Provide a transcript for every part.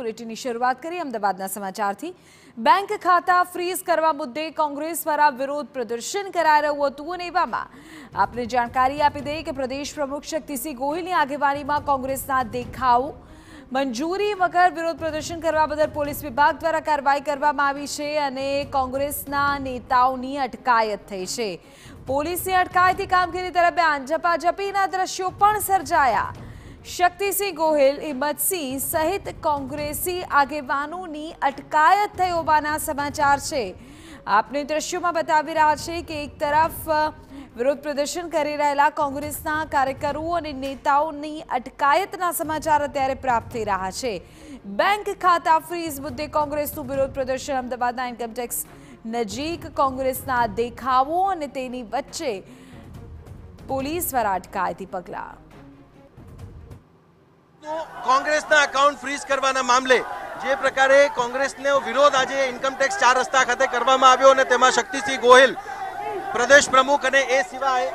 બુલેટિનની શરૂઆત કરી અમદાવાદના સમાચારથી બેંક ખાતા ફ્રીઝ કરવા મુદ્દે કોંગ્રેસ દ્વારા વિરોધ પ્રદર્શન કરાઈ રહ્યું હતું અને એવામાં આપને જાણકારી આપી દઈએ કે પ્રદેશ પ્રમુખ શક્તિસિંહ ગોહિલની આગેવાનીમાં કોંગ્રેસના દેખાવ મંજૂરી વગર વિરોધ પ્રદર્શન કરવા બદલ પોલીસ વિભાગ દ્વારા કાર્યવાહી કરવામાં આવી છે અને કોંગ્રેસના નેતાઓની અટકાયત થઈ છે પોલીસની અટકાયતી કામગીરી દરમિયાન ઝપાઝપીના દ્રશ્યો પણ સર્જાયા શક્તિસિંહ ગોહિલ હિંમતસિંહ સહિત કોંગ્રેસી આગેવાનોની અટકાયત થઈ હોવાના સમાચાર છે આપને દ્રશ્યોમાં બતાવી રહ્યા છે કે એક તરફ વિરોધ પ્રદર્શન કરી રહેલા કોંગ્રેસના કાર્યકરો અને નેતાઓની અટકાયતના સમાચાર અત્યારે પ્રાપ્ત થઈ રહ્યા છે બેંક ખાતા ફ્રીઝ મુદ્દે કોંગ્રેસનું વિરોધ પ્રદર્શન અમદાવાદના ઇન્કમટેક્સ નજીક કોંગ્રેસના દેખાવો અને તેની વચ્ચે પોલીસ દ્વારા અટકાયતી પગલાં કોંગ્રેસના એકાઉન્ટ ફ્રીઝ કરવાના મામલે જે પ્રકારે કોંગ્રેસનો વિરોધ આજે ઇન્કમટેક્સ ચાર રસ્તા ખાતે કરવામાં આવ્યો અને તેમાં શક્તિસિંહ ગોહિલ પ્રદેશ પ્રમુખ અને એ સિવાય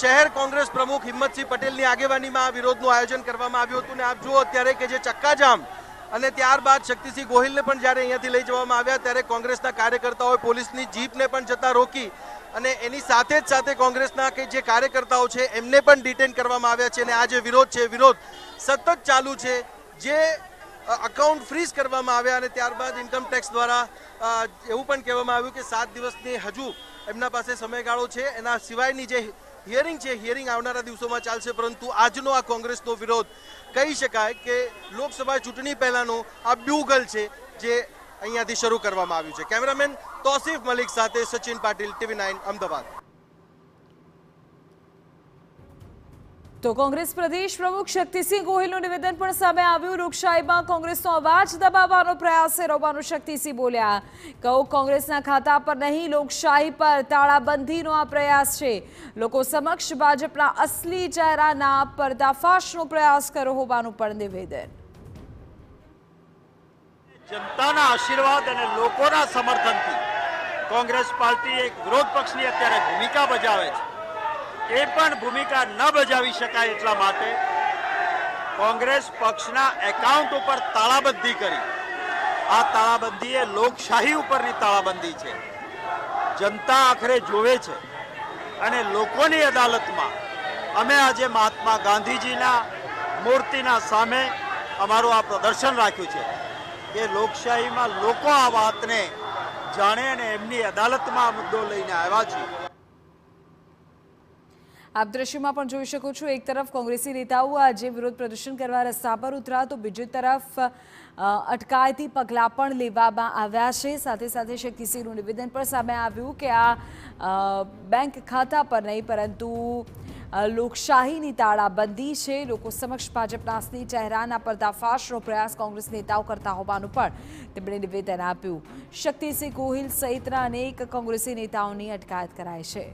શહેર કોંગ્રેસ પ્રમુખ હિંમતસિંહ પટેલની આગેવાનીમાં આ વિરોધનું આયોજન કરવામાં આવ્યું હતું ને આપ જુઓ અત્યારે કે જે ચક્કાજામ અને ત્યારબાદ શક્તિસિંહ ગોહિલને પણ જ્યારે અહીંયાથી લઈ જવામાં આવ્યા ત્યારે કોંગ્રેસના કાર્યકર્તાઓએ પોલીસની જીપને પણ જતા રોકી અને એની સાથે જ સાથે કોંગ્રેસના કે જે કાર્યકર્તાઓ છે એમને પણ ડિટેન કરવામાં આવ્યા છે અને આ જે વિરોધ છે વિરોધ સતત ચાલુ છે જે અકાઉન્ટ ફ્રીઝ કરવામાં આવ્યા અને ત્યારબાદ ઇન્કમટેક્સ દ્વારા એવું પણ કહેવામાં આવ્યું કે સાત દિવસની હજુ એમના પાસે સમયગાળો છે એના સિવાયની જે હિયરિંગ છે હિયરિંગ આવનારા દિવસોમાં ચાલશે પરંતુ આજનો આ કોંગ્રેસનો વિરોધ કહી શકાય કે લોકસભા ચૂંટણી પહેલાંનો આ બ્યુગલ છે જે અહીંયાથી શરૂ કરવામાં આવ્યું છે કેમેરામેન તોસીફ મલિક સાથે સચિન પાટીલ ટીવી નાઇન અમદાવાદ તો કોંગ્રેસ પ્રદેશ પ્રમુખ શક્તિસિંહ ગોહિલનું નિવેદન પણ સામે આવ્યું લોકશાહીમાં કોંગ્રેસનો અવાજ દબાવવાનો પ્રયાસ રોવાનું શક્તિસિંહ બોલ્યા કહું કોંગ્રેસના ખાતા પર નહીં લોકશાહી પર તાળાબંધીનો આ પ્રયાસ છે લોકો સમક્ષ ભાજપના અસલી ચહેરાના પર્દાફાશનો પ્રયાસ કરો હોવાનું પણ નિવેદન જનતાના આશીર્વાદ અને લોકોના સમર્થનથી કોંગ્રેસ પાર્ટી એક વિરોધ પક્ષની અત્યારે ભૂમિકા બજાવે છે એ પણ ભૂમિકા ન બજાવી શકાય એટલા માટે કોંગ્રેસ પક્ષના એકાઉન્ટ ઉપર તાળાબંધી કરી આ તાળાબંધી એ લોકશાહી ઉપરની તાળાબંધી છે જનતા આખરે જોવે છે અને લોકોની અદાલતમાં અમે આજે મહાત્મા ગાંધીજીના મૂર્તિના સામે અમારું આ પ્રદર્શન રાખ્યું છે કે લોકશાહીમાં લોકો આ વાતને જાણે અને એમની અદાલતમાં મુદ્દો લઈને આવ્યા છે આપ દ્રશ્યમાં પણ જોઈ શકો છો એક તરફ કોંગ્રેસી નેતાઓ આજે વિરોધ પ્રદર્શન કરવા રસ્તા પર ઉતરા તો બીજી તરફ અટકાયતી પગલાં પણ લેવામાં આવ્યા છે સાથે સાથે શક્તિસિંહનું નિવેદન પણ સામે આવ્યું કે આ બેંક ખાતા પર નહીં પરંતુ લોકશાહીની તાળાબંધી છે લોકો સમક્ષ ભાજપના અસલી ચહેરાના પર્દાફાશનો પ્રયાસ કોંગ્રેસ નેતાઓ કરતા હોવાનું પણ તેમણે નિવેદન આપ્યું શક્તિસિંહ ગોહિલ સહિતના અનેક કોંગ્રેસી નેતાઓની અટકાયત કરાઈ છે